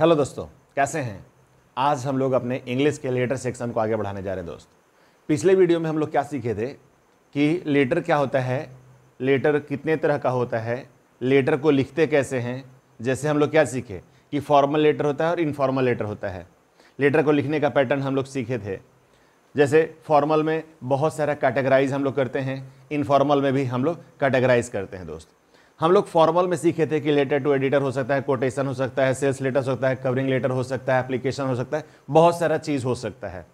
hello दोस्तों कैसे हैं आज हम लोग अपने इंग्लिश के लेटर सेक्शन को आगे बढ़ाने जा रहे हैं दोस्त पिछले वीडियो में हम लोग क्या सीखे थे कि लेटर क्या होता है लेटर कितने तरह का होता है लेटर को लिखते कैसे हैं जैसे हम लोग क्या सीखे कि फॉर्मल लेटर होता है और इनफॉर्मल लेटर होता है लेटर को लिखने का पैटर्न हम लोग सीखे थे जैसे फॉर्मल में बहुत सारा कैटेगराइज हम लोग करते हैं इनफॉर्मल में भी हम लोग कैटेगराइज करते हैं दोस्त हम लोग फॉर्मल में सीखे थे कि लेटर टू एडिटर हो सकता है कोटेशन हो सकता है सेल्स लेटर हो सकता है कवरिंग लेटर हो सकता है एप्लीकेशन हो सकता है बहुत सारा चीज़ हो सकता है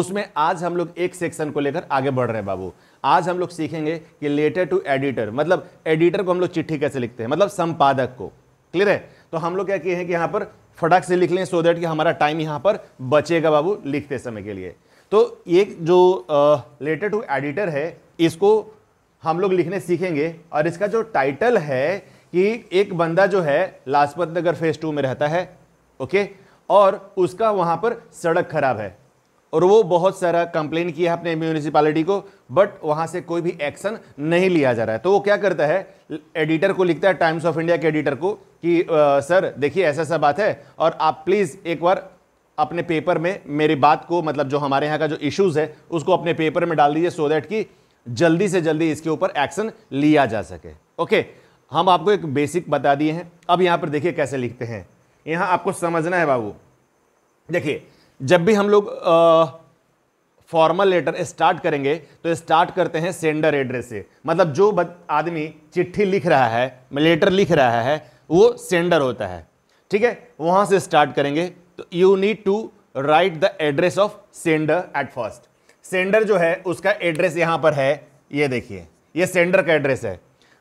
उसमें आज हम लोग एक सेक्शन को लेकर आगे बढ़ रहे हैं बाबू आज हम लोग सीखेंगे कि लेटर टू एडिटर मतलब एडिटर को हम लोग चिट्ठी कैसे लिखते हैं मतलब संपादक को क्लियर है तो हम लोग क्या किए हैं कि यहाँ पर फटाक से लिख लें सो देट कि हमारा टाइम यहाँ पर बचेगा बाबू लिखते समय के लिए तो एक जो लेटर टू एडिटर है इसको हम लोग लिखने सीखेंगे और इसका जो टाइटल है कि एक बंदा जो है लाजपत नगर फेज टू में रहता है ओके और उसका वहाँ पर सड़क खराब है और वो बहुत सारा कंप्लेन किया अपने म्यूनिसिपालिटी को बट वहाँ से कोई भी एक्शन नहीं लिया जा रहा है तो वो क्या करता है एडिटर को लिखता है टाइम्स ऑफ इंडिया के एडिटर को कि आ, सर देखिए ऐसा ऐसा बात है और आप प्लीज़ एक बार अपने पेपर में मेरी बात को मतलब जो हमारे यहाँ का जो इश्यूज़ है उसको अपने पेपर में डाल दीजिए सो दैट कि जल्दी से जल्दी इसके ऊपर एक्शन लिया जा सके ओके हम आपको एक बेसिक बता दिए हैं अब यहां पर देखिए कैसे लिखते हैं यहां आपको समझना है बाबू देखिए जब भी हम लोग फॉर्मल लेटर स्टार्ट करेंगे तो स्टार्ट करते हैं सेंडर एड्रेस से मतलब जो आदमी चिट्ठी लिख रहा है लेटर लिख रहा है वो सेंडर होता है ठीक है वहां से स्टार्ट करेंगे तो you need to write the address of sender at first sender जो है उसका एड्रेस यहां पर है ये देखिए ये सेंडर का एड्रेस है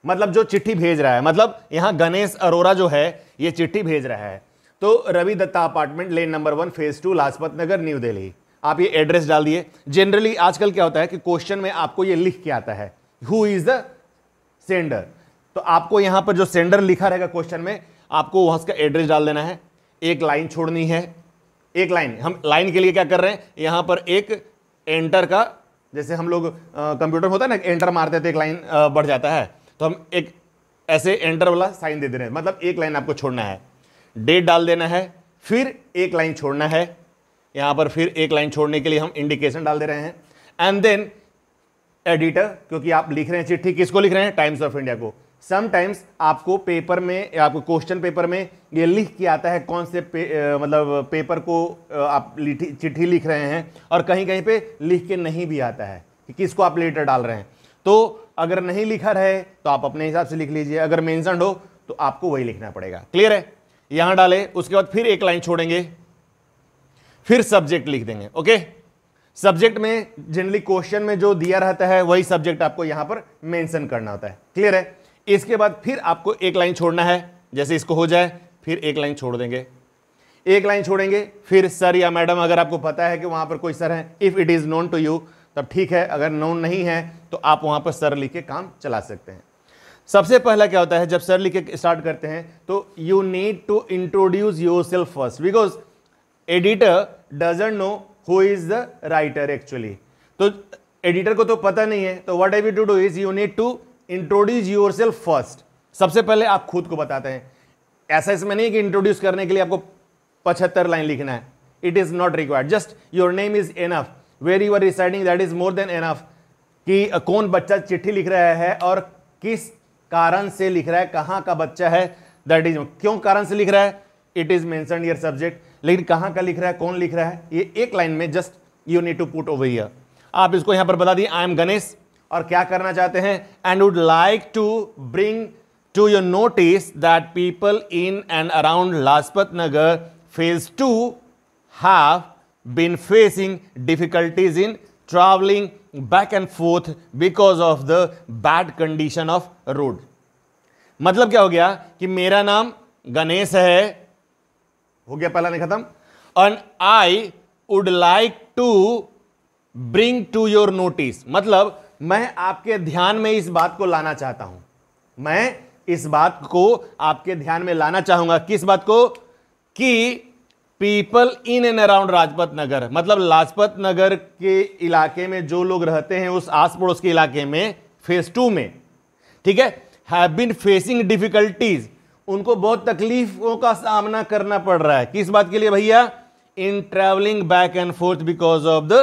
मतलब जो चिट्ठी भेज रहा है मतलब यहां गणेश अरोरा जो है ये चिट्ठी भेज रहा है तो Ravi Datta apartment lane number one phase two Lajpat Nagar new Delhi आप ये एड्रेस डाल दिए जनरली आजकल क्या होता है कि क्वेश्चन में आपको ये लिख के आता है हु इज द सेंडर तो आपको यहाँ पर जो सेंडर लिखा रहेगा क्वेश्चन में आपको वहां उसका एड्रेस डाल देना है एक लाइन छोड़नी है एक लाइन हम लाइन के लिए क्या कर रहे हैं यहां पर एक एंटर का जैसे हम लोग कंप्यूटर होता है ना एंटर मारते थे तो एक लाइन बढ़ जाता है तो हम एक ऐसे एंटर वाला साइन दे दे रहे हैं मतलब एक लाइन आपको छोड़ना है डेट डाल देना है फिर एक लाइन छोड़ना है यहाँ पर फिर एक लाइन छोड़ने के लिए हम इंडिकेशन डाल दे रहे हैं एंड देन एडिटर क्योंकि आप लिख रहे हैं चिट्ठी किसको लिख रहे हैं टाइम्स ऑफ इंडिया को समटाइम्स आपको पेपर में आपको क्वेश्चन पेपर में ये लिख के आता है कौन से पे, आ, मतलब पेपर को आप चिट्ठी लिख रहे हैं और कहीं कहीं पे लिख के नहीं भी आता है कि किसको आप लेटर डाल रहे हैं तो अगर नहीं लिखा रहे तो आप अपने हिसाब से लिख लीजिए अगर मैंसन हो तो आपको वही लिखना पड़ेगा क्लियर है यहां डाले उसके बाद फिर एक लाइन छोड़ेंगे फिर सब्जेक्ट लिख देंगे ओके सब्जेक्ट में जनरली क्वेश्चन में जो दिया रहता है वही सब्जेक्ट आपको यहां पर मेंशन करना होता है क्लियर है इसके बाद फिर आपको एक लाइन छोड़ना है जैसे इसको हो जाए फिर एक लाइन छोड़ देंगे एक लाइन छोड़ेंगे फिर सर या मैडम अगर आपको पता है कि वहां पर कोई सर है if it is known to you तब ठीक है अगर नोन नहीं है तो आप वहां पर सर लिख के काम चला सकते हैं सबसे पहला क्या होता है जब सर लिख के स्टार्ट करते हैं तो you need to introduce yourself first because editor doesn't know who is the writer actually तो एडिटर को तो पता नहीं है तो what have you to do is you need to introduce yourself first सबसे पहले आप खुद को बताते हैं ऐसा इसमें नहीं कि इंट्रोड्यूस करने के लिए आपको पचहत्तर लाइन लिखना है it is not required just your name is enough where you are residing that is more than enough कि कौन बच्चा चिट्ठी लिख रहा है और किस कारण से लिख रहा है कहां का बच्चा है दैट इज क्यों कारण से लिख रहा है it is mention your subject लेकिन कहां का लिख रहा है कौन लिख रहा है ये एक लाइन में just you need to put over here आप इसको यहां पर बता दिए आई एम गणेश और क्या करना चाहते हैं and would like to bring to your notice that people in and around Lajpat Nagar phase two have been facing difficulties in travelling back and forth because of the bad condition of road मतलब क्या हो गया कि मेरा नाम गणेश है हो गया पहला नहीं खत्म and I would like to bring to your notice मतलब मैं आपके ध्यान में इस बात को लाना चाहता हूं मैं इस बात को आपके ध्यान में लाना चाहूंगा किस बात को कि people in and around Lajpat Nagar मतलब लाजपत नगर के इलाके में जो लोग रहते हैं उस आस पड़ोस के इलाके में फेज टू में ठीक है हैव बीन फेसिंग डिफिकल्टीज उनको बहुत तकलीफों का सामना करना पड़ रहा है किस बात के लिए भैया in travelling back and forth because of the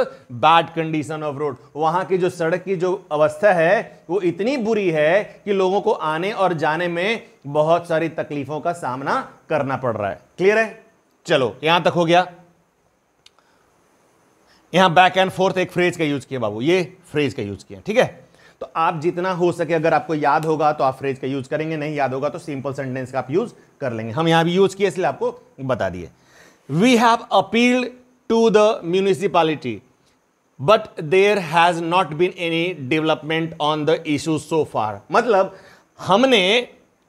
bad condition of road वहां की जो सड़क की जो अवस्था है वो इतनी बुरी है कि लोगों को आने और जाने में बहुत सारी तकलीफों का सामना करना पड़ रहा है क्लियर है चलो यहां तक हो गया यहां बैक एंड फोर्थ एक फ्रेज का यूज किया बाबू ये फ्रेज का यूज किया ठीक है तो आप जितना हो सके अगर आपको याद होगा तो आप फ्रेज का यूज करेंगे नहीं याद होगा तो सिंपल सेंटेंस का आप यूज कर लेंगे हम यहां भी यूज किए इसलिए आपको बता दिए we have appealed to the municipality but there has not been any development on the issue so far मतलब हमने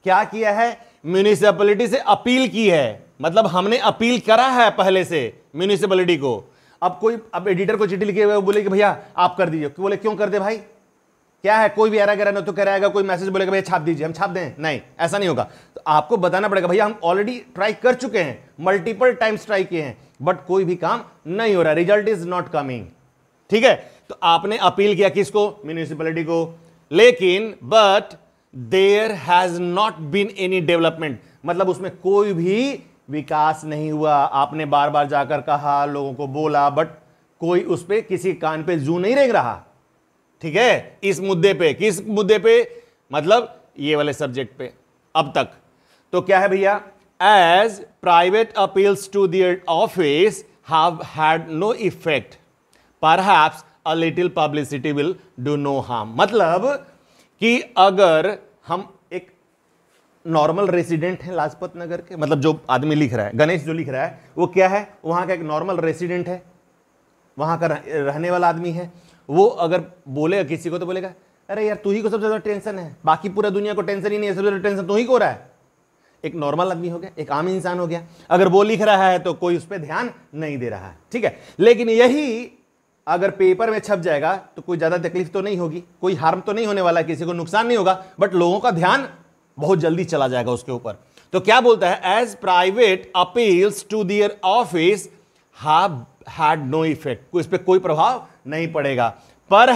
क्या किया है म्यूनिसिपलिटी से अपील की है मतलब हमने अपील करा है पहले से म्यूनिसिपलिटी को अब कोई अब एडिटर को चिट्ठी लिखे हुए बोले कि भैया आप कर दीजिए बोले क्यों कर दे भाई क्या है कोई भी एरा गहरा तो कह है कोई मैसेज बोलेगा भैया छाप दीजिए हम छाप दें नहीं ऐसा नहीं होगा तो आपको बताना पड़ेगा भैया हम ऑलरेडी ट्राई कर चुके हैं मल्टीपल टाइम्स ट्राई किए हैं बट कोई भी काम नहीं हो रहा रिजल्ट इज नॉट कमिंग ठीक है तो आपने अपील किया किसको म्यूनिसिपैलिटी को लेकिन but there has not been any development मतलब उसमें कोई भी विकास नहीं हुआ आपने बार बार जाकर कहा लोगों को बोला बट कोई उस पर किसी कान पे जू नहीं रेंग रहा ठीक है इस मुद्दे पे किस मुद्दे पे मतलब ये वाले सब्जेक्ट पे अब तक तो क्या है भैया as private appeals to their office have had no effect पर a little publicity will do no harm मतलब कि अगर हम एक नॉर्मल रेसिडेंट है लाजपत नगर के मतलब जो आदमी लिख रहा है गणेश जो लिख रहा है वो क्या है वहां का एक नॉर्मल रेसिडेंट है वहां का रहने वाला आदमी है वो अगर बोलेगा किसी को तो बोलेगा अरे यार तू ही को सबसे ज़्यादा टेंशन है बाकी पूरा दुनिया को टेंशन ही नहीं है सबसे ज़्यादा टेंशन तू ही को रहा है एक नॉर्मल आदमी हो गया एक आम इंसान हो गया अगर वो लिख रहा है तो कोई उस पर ध्यान नहीं दे रहा है ठीक है लेकिन यही अगर पेपर में छप जाएगा तो कोई ज़्यादा तकलीफ तो नहीं होगी कोई हार्म तो नहीं होने वाला किसी को नुकसान नहीं होगा बट लोगों का ध्यान बहुत जल्दी चला जाएगा उसके ऊपर तो क्या बोलता है as private appeals to their office have had no effect इस पर कोई प्रभाव नहीं पड़ेगा पर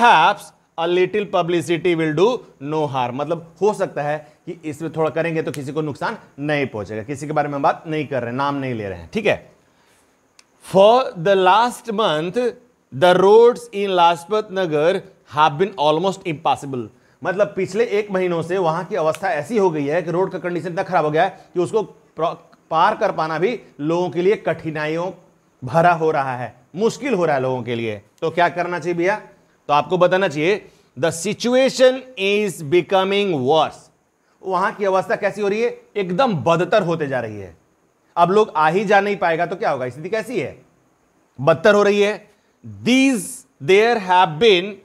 a little publicity will do no harm मतलब हो सकता है कि इसमें थोड़ा करेंगे तो किसी को नुकसान नहीं पहुंचेगा किसी के बारे में बात नहीं कर रहे हैं नाम नहीं ले रहे हैं ठीक है for the last month the roads in Lajpat Nagar have been almost impossible मतलब पिछले एक महीनों से वहां की अवस्था ऐसी हो गई है कि रोड का कंडीशन इतना खराब हो गया है कि उसको पार कर पाना भी लोगों के लिए कठिनाइयों भरा हो रहा है मुश्किल हो रहा है लोगों के लिए तो क्या करना चाहिए भैया तो आपको बताना चाहिए the situation is becoming worse वहां की अवस्था कैसी हो रही है एकदम बदतर होते जा रही है अब लोग आ ही जा नहीं पाएगा तो क्या होगा स्थिति कैसी है बदतर हो रही है these there have been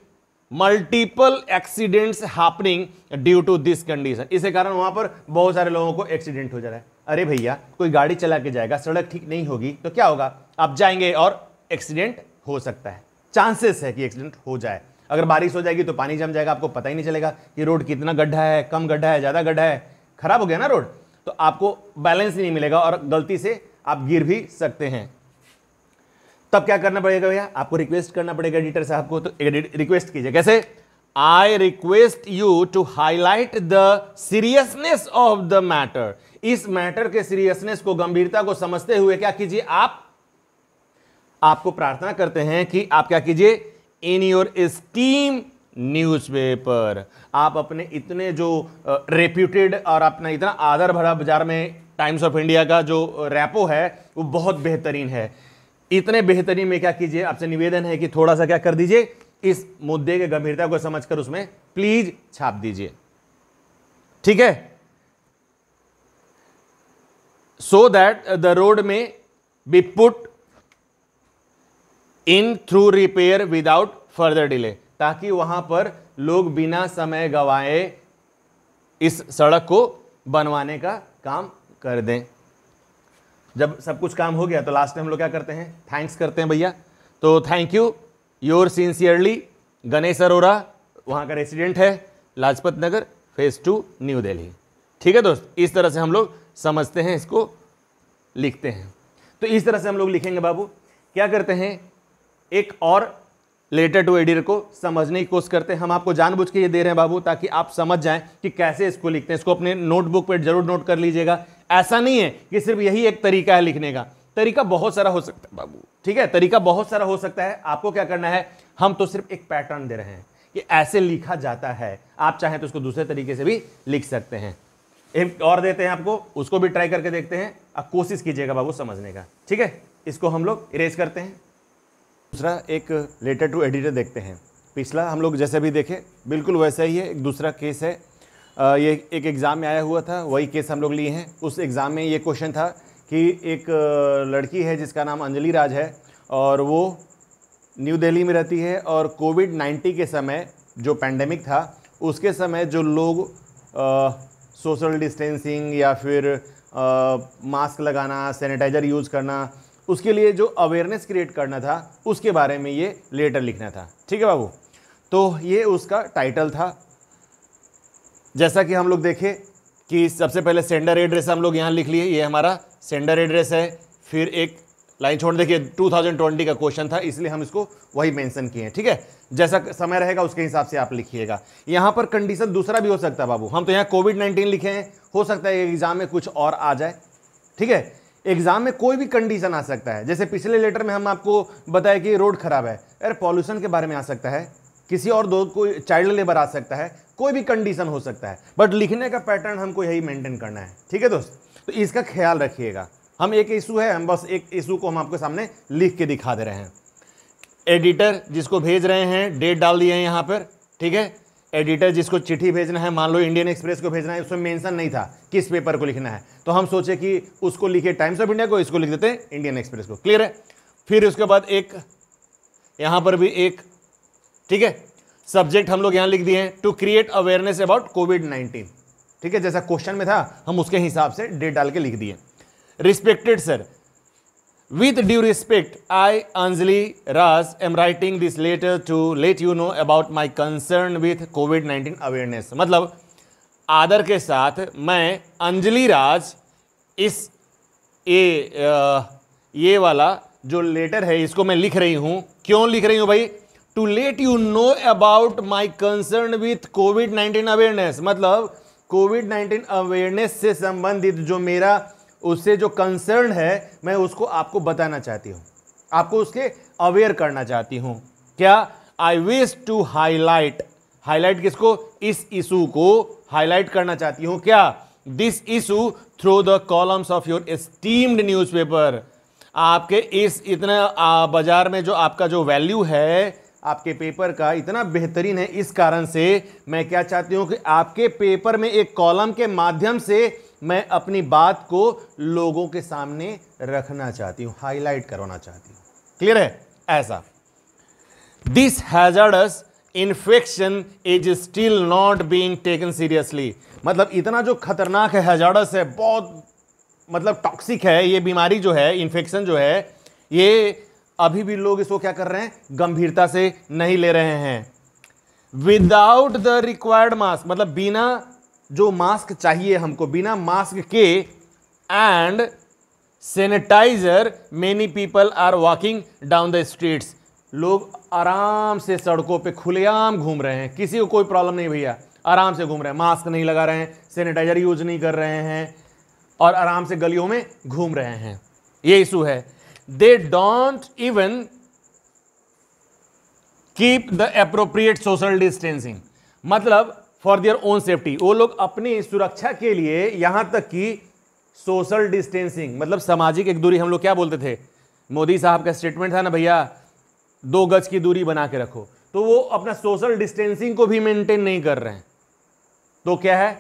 multiple accidents happening due to this condition इसी कारण वहां पर बहुत सारे लोगों को एक्सीडेंट हो जा रहा है अरे भैया कोई गाड़ी चला के जाएगा सड़क ठीक नहीं होगी तो क्या होगा आप जाएंगे और एक्सीडेंट हो सकता है चांसेस है कि एक्सीडेंट हो जाए अगर बारिश हो जाएगी तो पानी जम जाएगा आपको पता ही नहीं चलेगा कि रोड कितना गड्ढा है कम गड्ढा है ज़्यादा गड्ढा है खराब हो गया ना रोड तो आपको बैलेंस ही नहीं मिलेगा और गलती से आप गिर भी सकते हैं तब क्या करना पड़ेगा भैया आपको रिक्वेस्ट करना पड़ेगा एडिटर साहब को तो रिक्वेस्ट कीजिए कैसे I request you to highlight the seriousness of the matter इस मैटर के सीरियसनेस को गंभीरता को समझते हुए क्या कीजिए आप आपको प्रार्थना करते हैं कि आप क्या कीजिए इन योर स्टीम न्यूज़पेपर आप अपने इतने जो रेप्यूटेड और अपना इतना आदर भरा बाजार में टाइम्स ऑफ इंडिया का जो रैपो है वो बहुत बेहतरीन है इतने बेहतरीन में क्या कीजिए आपसे निवेदन है कि थोड़ा सा क्या कर दीजिए इस मुद्दे की गंभीरता को समझकर उसमें प्लीज छाप दीजिए ठीक है so that the road may be put in through repair without further delay ताकि वहां पर लोग बिना समय गवाए इस सड़क को बनवाने का काम कर दें जब सब कुछ काम हो गया तो लास्ट में हम लोग क्या करते हैं थैंक्स करते हैं भैया तो thank you your sincerely Ganesh Arora वहाँ का रेसिडेंट है Lajpat Nagar phase two new Delhi ठीक है दोस्त इस तरह से हम लोग समझते हैं इसको लिखते हैं तो इस तरह से हम लोग लिखेंगे बाबू क्या करते हैं एक और लेटर टू एडियर को समझने की कोशिश करते हैं हम आपको जानबूझ के ये दे रहे हैं बाबू ताकि आप समझ जाएं कि कैसे इसको लिखते हैं इसको अपने नोटबुक पर जरूर नोट कर लीजिएगा ऐसा नहीं है कि सिर्फ यही एक तरीका है लिखने का तरीका बहुत सारा हो सकता है बाबू ठीक है तरीका बहुत सारा हो सकता है आपको क्या करना है हम तो सिर्फ एक पैटर्न दे रहे हैं कि ऐसे लिखा जाता है आप चाहें तो उसको दूसरे तरीके से भी लिख सकते हैं एक और देते हैं आपको उसको भी ट्राई करके देखते हैं अब कोशिश कीजिएगा बाबू समझने का ठीक है इसको हम लोग इरेज करते हैं दूसरा एक लेटर टू एडिटर देखते हैं पिछला हम लोग जैसे भी देखे बिल्कुल वैसा ही है एक दूसरा केस है ये एक एग्ज़ाम में आया हुआ था वही केस हम लोग लिए हैं उस एग्ज़ाम में ये क्वेश्चन था कि एक लड़की है जिसका नाम अंजलि राज है और वो न्यू दिल्ली में रहती है और कोविड नाइन्टी के समय जो पैंडमिक था उसके समय जो लोग सोशल डिस्टेंसिंग या फिर आ, मास्क लगाना सैनिटाइज़र यूज़ करना उसके लिए जो अवेयरनेस क्रिएट करना था उसके बारे में ये लेटर लिखना था ठीक है बाबू तो ये उसका टाइटल था जैसा कि हम लोग देखें कि सबसे पहले सेंडर एड्रेस हम लोग यहाँ लिख लिए ये हमारा सेंडर एड्रेस है फिर एक लाइन छोड़ देखिए 2020 का क्वेश्चन था इसलिए हम इसको वही मेंशन किए हैं ठीक है जैसा समय रहेगा उसके हिसाब से आप लिखिएगा यहाँ पर कंडीशन दूसरा भी हो सकता है बाबू हम तो यहाँ कोविड 19 लिखे हैं हो सकता है एग्जाम में कुछ और आ जाए ठीक है एग्जाम में कोई भी कंडीशन आ सकता है जैसे पिछले लेटर में हम आपको बताया कि रोड खराब है अरे पॉल्यूशन के बारे में आ सकता है किसी और दो कोई चाइल्ड लेबर आ सकता है कोई भी कंडीशन हो सकता है बट लिखने का पैटर्न हमको यही मेंटेन करना है ठीक है दोस्त तो इसका ख्याल रखिएगा हम एक इशू है हम बस एक इशू को हम आपके सामने लिख के दिखा दे रहे हैं एडिटर जिसको भेज रहे हैं डेट डाल दिए हैं यहाँ पर ठीक है एडिटर जिसको चिट्ठी भेजना है मान लो इंडियन एक्सप्रेस को भेजना है उसमें मेंशन नहीं था किस पेपर को लिखना है तो हम सोचे कि उसको लिखे टाइम्स ऑफ इंडिया को इसको लिख देते हैं इंडियन एक्सप्रेस को क्लियर है फिर उसके बाद एक यहाँ पर भी एक ठीक है सब्जेक्ट हम लोग यहां लिख दिए हैं to create awareness about COVID nineteen ठीक है जैसा क्वेश्चन में था हम उसके हिसाब से डेट डाल के लिख दिए respected sir with due respect I Anjali Raj am writing this letter to let you know about my concern with COVID nineteen awareness मतलब आदर के साथ मैं अंजलि राज इस ए, आ, ये वाला जो लेटर है इसको मैं लिख रही हूँ क्यों लिख रही हूँ भाई to let you know about my concern with COVID nineteen awareness मतलब कोविड नाइन्टीन अवेयरनेस से संबंधित जो मेरा उससे जो कंसर्न है मैं उसको आपको बताना चाहती हूँ आपको उसके अवेयर करना चाहती हूँ क्या I wish to highlight highlight किसको इस इशू को हाईलाइट करना चाहती हूँ क्या this issue through the columns of your esteemed newspaper आपके इस इतने बाजार में जो आपका जो वैल्यू है आपके पेपर का इतना बेहतरीन है इस कारण से मैं क्या चाहती हूँ कि आपके पेपर में एक कॉलम के माध्यम से मैं अपनी बात को लोगों के सामने रखना चाहती हूँ हाईलाइट करवाना चाहती हूँ क्लियर है ऐसा this hazardous infection is still not being taken seriously मतलब इतना जो खतरनाक है हैजर्डस है बहुत मतलब टॉक्सिक है ये बीमारी जो है इन्फेक्शन जो है ये अभी भी लोग इसको क्या कर रहे हैं गंभीरता से नहीं ले रहे हैं विदाउट द रिक्वायर्ड मास्क मतलब बिना जो मास्क चाहिए हमको बिना मास्क के and sanitiser many people are walking down the streets लोग आराम से सड़कों पे खुलेआम घूम रहे हैं किसी को कोई प्रॉब्लम नहीं भैया आराम से घूम रहे हैं मास्क नहीं लगा रहे हैं सेनेटाइजर यूज नहीं कर रहे हैं और आराम से गलियों में घूम रहे हैं ये इशू है they don't even keep the appropriate social distancing मतलब फॉर देयर ओन सेफ्टी वो लोग अपनी सुरक्षा के लिए यहां तक कि सोशल डिस्टेंसिंग मतलब सामाजिक एक दूरी हम लोग क्या बोलते थे मोदी साहब का स्टेटमेंट था ना भैया दो गज की दूरी बना के रखो तो वो अपना सोशल डिस्टेंसिंग को भी मेंटेन नहीं कर रहे हैं तो क्या है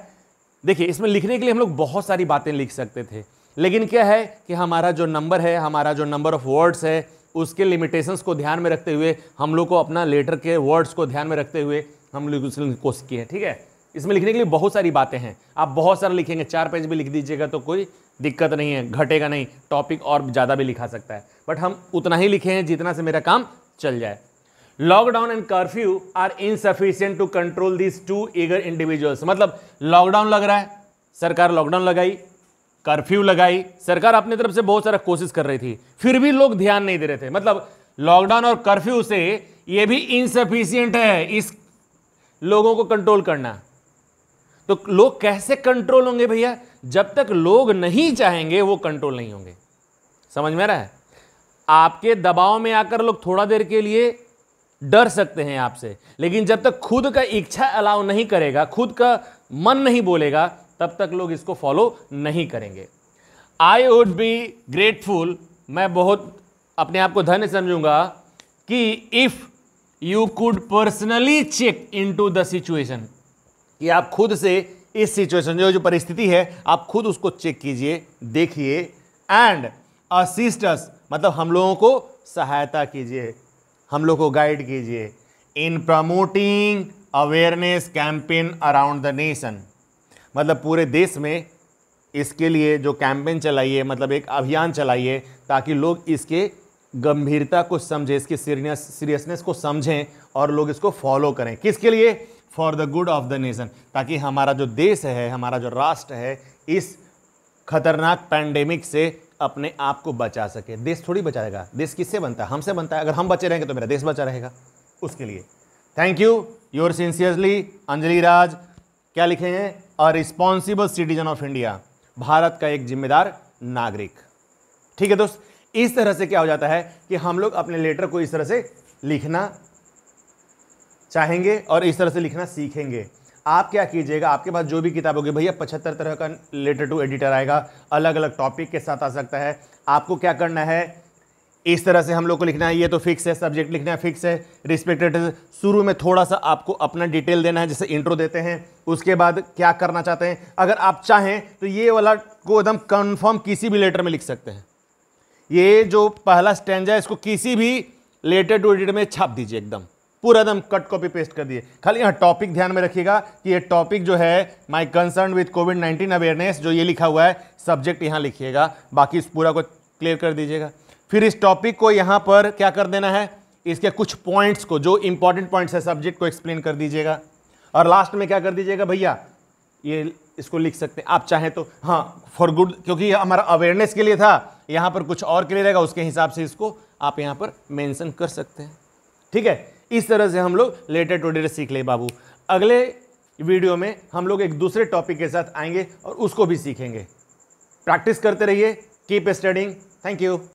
देखिए इसमें लिखने के लिए हम लोग बहुत सारी बातें लिख सकते थे लेकिन क्या है कि हमारा जो नंबर है हमारा जो नंबर ऑफ वर्ड्स है उसके लिमिटेशंस को ध्यान में रखते हुए हम लोग को अपना लेटर के वर्ड्स को ध्यान में रखते हुए हम लोग उसने कोशिश की है ठीक है इसमें लिखने के लिए बहुत सारी बातें हैं आप बहुत सारा लिखेंगे चार पेज भी लिख दीजिएगा तो कोई दिक्कत नहीं है घटेगा नहीं टॉपिक और ज़्यादा भी लिखा सकता है बट हम उतना ही लिखे हैं जितना से मेरा काम चल जाए lockdown and curfew are insufficient to control this too eager individuals मतलब लॉकडाउन लग रहा है सरकार लॉकडाउन लगाई कर्फ्यू लगाई सरकार अपनी तरफ से बहुत सारा कोशिश कर रही थी फिर भी लोग ध्यान नहीं दे रहे थे मतलब लॉकडाउन और कर्फ्यू से यह भी इनसफिशियंट है इस लोगों को कंट्रोल करना तो लोग कैसे कंट्रोल होंगे भैया जब तक लोग नहीं चाहेंगे वो कंट्रोल नहीं होंगे समझ में रहा है आपके दबाव में आकर लोग थोड़ा देर के लिए डर सकते हैं आपसे लेकिन जब तक खुद का इच्छा अलाउ नहीं करेगा खुद का मन नहीं बोलेगा तब तक लोग इसको फॉलो नहीं करेंगे आई वुड बी ग्रेटफुल मैं बहुत अपने आप को धन्य समझूंगा कि if you could personally check into the situation कि आप खुद से इस सिचुएशन जो जो परिस्थिति है आप खुद उसको चेक कीजिए देखिए एंड असिस्टस मतलब हम लोगों को सहायता कीजिए हम लोग को गाइड कीजिए in promoting awareness campaign around the nation मतलब पूरे देश में इसके लिए जो कैंपेन चलाइए मतलब एक अभियान चलाइए ताकि लोग इसके गंभीरता को समझें इसकी सीरियस सीरियसनेस को समझें और लोग इसको फॉलो करें किसके लिए for the good of the nation ताकि हमारा जो देश है हमारा जो राष्ट्र है इस खतरनाक पैंडेमिक से अपने आप को बचा सके देश थोड़ी बचाएगा देश किससे बनता है हमसे बनता है अगर हम बचे रहेंगे तो मेरा देश बचा रहेगा उसके लिए thank you your sincerely Anjali Raj क्या लिखे हैं a responsible citizen of India Bharat का एक जिम्मेदार नागरिक ठीक है दोस्त इस तरह से क्या हो जाता है कि हम लोग अपने लेटर को इस तरह से लिखना चाहेंगे और इस तरह से लिखना सीखेंगे आप क्या कीजिएगा आपके पास जो भी किताब होगी भैया पचहत्तर तरह का लेटर टू एडिटर आएगा अलग अलग टॉपिक के साथ आ सकता है आपको क्या करना है इस तरह से हम लोग को लिखना है ये तो फिक्स है सब्जेक्ट लिखना है फिक्स है रिस्पेक्टेड शुरू में थोड़ा सा आपको अपना डिटेल देना है जैसे इंट्रो देते हैं उसके बाद क्या करना चाहते हैं अगर आप चाहें तो ये वाला को एकदम कन्फर्म किसी भी लेटर में लिख सकते हैं ये जो पहला स्टैंड है इसको किसी भी लेटर टू एडिट में छाप दीजिए एकदम पूरा एकदम कट कॉपी पेस्ट कर दिए खाली यहाँ टॉपिक ध्यान में रखिएगा कि ये टॉपिक जो है my concern with COVID nineteen awareness जो ये लिखा हुआ है सब्जेक्ट यहाँ लिखिएगा बाकी इस पूरा को क्लियर कर दीजिएगा फिर इस टॉपिक को यहाँ पर क्या कर देना है इसके कुछ पॉइंट्स को जो इंपॉर्टेंट पॉइंट्स है सब्जेक्ट को एक्सप्लेन कर दीजिएगा और लास्ट में क्या कर दीजिएगा भैया ये इसको लिख सकते हैं आप चाहें तो हाँ फॉर गुड क्योंकि हमारा अवेयरनेस के लिए था यहाँ पर कुछ और के लिए रहेगा उसके हिसाब से इसको आप यहाँ पर मेंशन कर सकते हैं ठीक है इस तरह से हम लोग लेटर टू डेटर सीख ले बाबू अगले वीडियो में हम लोग एक दूसरे टॉपिक के साथ आएंगे और उसको भी सीखेंगे प्रैक्टिस करते रहिए कीप स्टडिंग थैंक यू